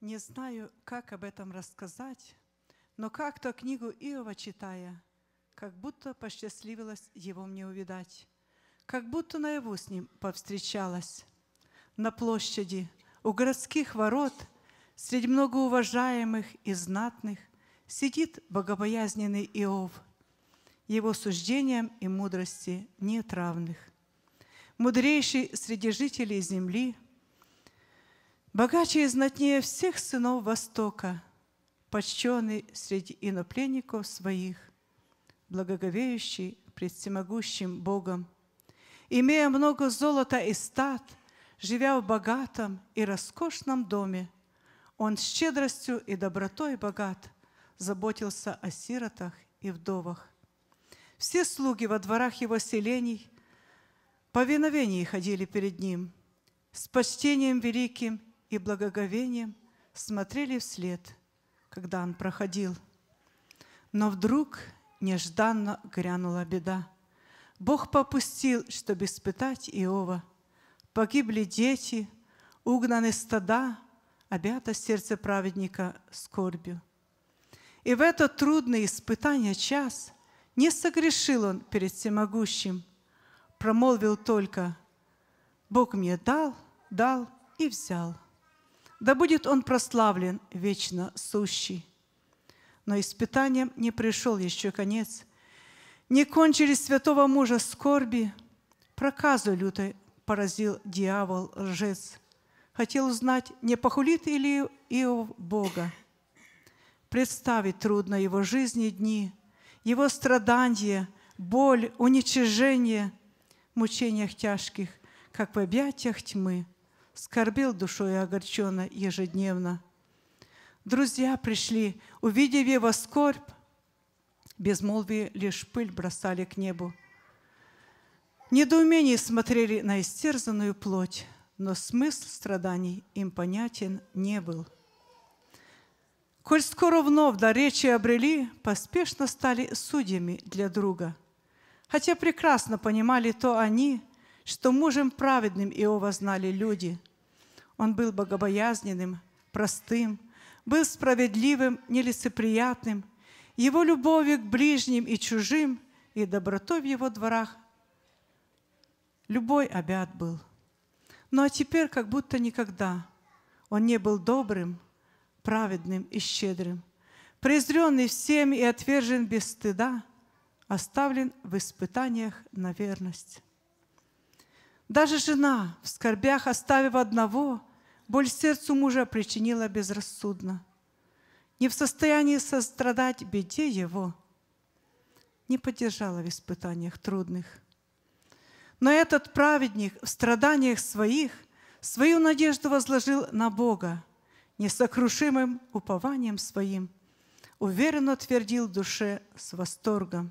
не знаю, как об этом рассказать, но как-то книгу Иова читая, как будто посчастливилось его мне увидать, как будто наяву с ним повстречалась. На площади, у городских ворот, среди многоуважаемых и знатных, сидит богобоязненный Иов. Его суждениям и мудрости нет равных. Мудрейший среди жителей земли – богаче и знатнее всех сынов Востока, почтенный среди инопленников своих, благоговеющий пред всемогущим Богом, имея много золота и стад, живя в богатом и роскошном доме, он с щедростью и добротой богат, заботился о сиротах и вдовах. Все слуги во дворах его селений по ходили перед ним, с почтением великим и благоговением смотрели вслед, когда он проходил. Но вдруг нежданно грянула беда. Бог попустил, чтобы испытать Иова. Погибли дети, угнаны стада, обято сердце праведника скорбью. И в этот трудный испытание час не согрешил он перед всемогущим, промолвил только «Бог мне дал, дал и взял». Да будет он прославлен, вечно сущий. Но испытанием не пришел еще конец. Не кончились святого мужа скорби. Проказу лютой поразил дьявол лжец. Хотел узнать, не похулит ли Иов Бога. Представить трудно его жизни дни, его страдания, боль, уничижение, мучениях тяжких, как в объятиях тьмы – скорбел душой огорченно ежедневно. Друзья пришли, увидев его скорбь, безмолвие лишь пыль бросали к небу. Недоумение смотрели на истерзанную плоть, но смысл страданий им понятен не был. Коль скоро вновь до речи обрели, поспешно стали судьями для друга. Хотя прекрасно понимали то они, что мужем праведным Иова знали люди, он был богобоязненным, простым, был справедливым, нелицеприятным. Его любовью к ближним и чужим и добротой в его дворах любой обят был. Ну а теперь как будто никогда он не был добрым, праведным и щедрым, презренный всем и отвержен без стыда, оставлен в испытаниях на верность. Даже жена, в скорбях оставив одного, Боль сердцу мужа причинила безрассудно. Не в состоянии сострадать беде его, не поддержала в испытаниях трудных. Но этот праведник в страданиях своих свою надежду возложил на Бога, несокрушимым упованием своим, уверенно твердил душе с восторгом.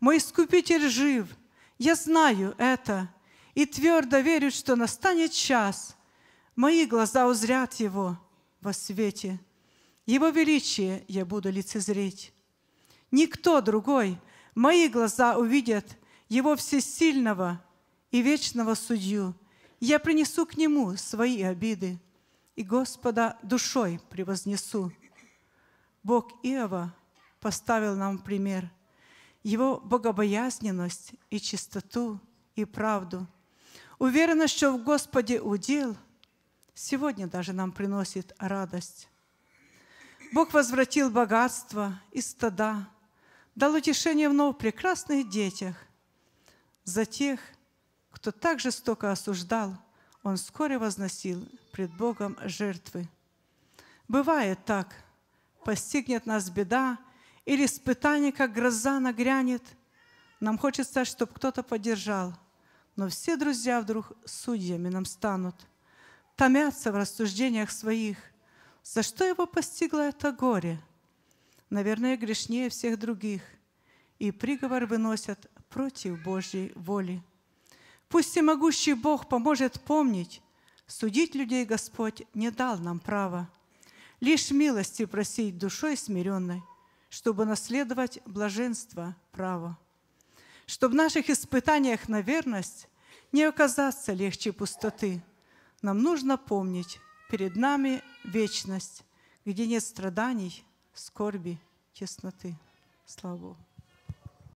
«Мой Искупитель жив, я знаю это, и твердо верю, что настанет час, Мои глаза узрят Его во свете. Его величие я буду лицезреть. Никто другой мои глаза увидят Его всесильного и вечного судью. Я принесу к Нему свои обиды и Господа душой превознесу. Бог Иова поставил нам пример. Его богобоязненность и чистоту и правду. Уверенность, что в Господе удел – сегодня даже нам приносит радость. Бог возвратил богатство и стада, дал утешение в новых прекрасных детях. За тех, кто так жестоко осуждал, он вскоре возносил пред Богом жертвы. Бывает так, постигнет нас беда или испытание, как гроза нагрянет. Нам хочется, чтобы кто-то поддержал, но все друзья вдруг судьями нам станут – томятся в рассуждениях своих. За что его постигло это горе? Наверное, грешнее всех других. И приговор выносят против Божьей воли. Пусть всемогущий Бог поможет помнить, судить людей Господь не дал нам права. Лишь милости просить душой смиренной, чтобы наследовать блаженство право. Чтобы в наших испытаниях на верность не оказаться легче пустоты – нам нужно помнить, перед нами вечность, где нет страданий, скорби, тесноты. Слава Богу.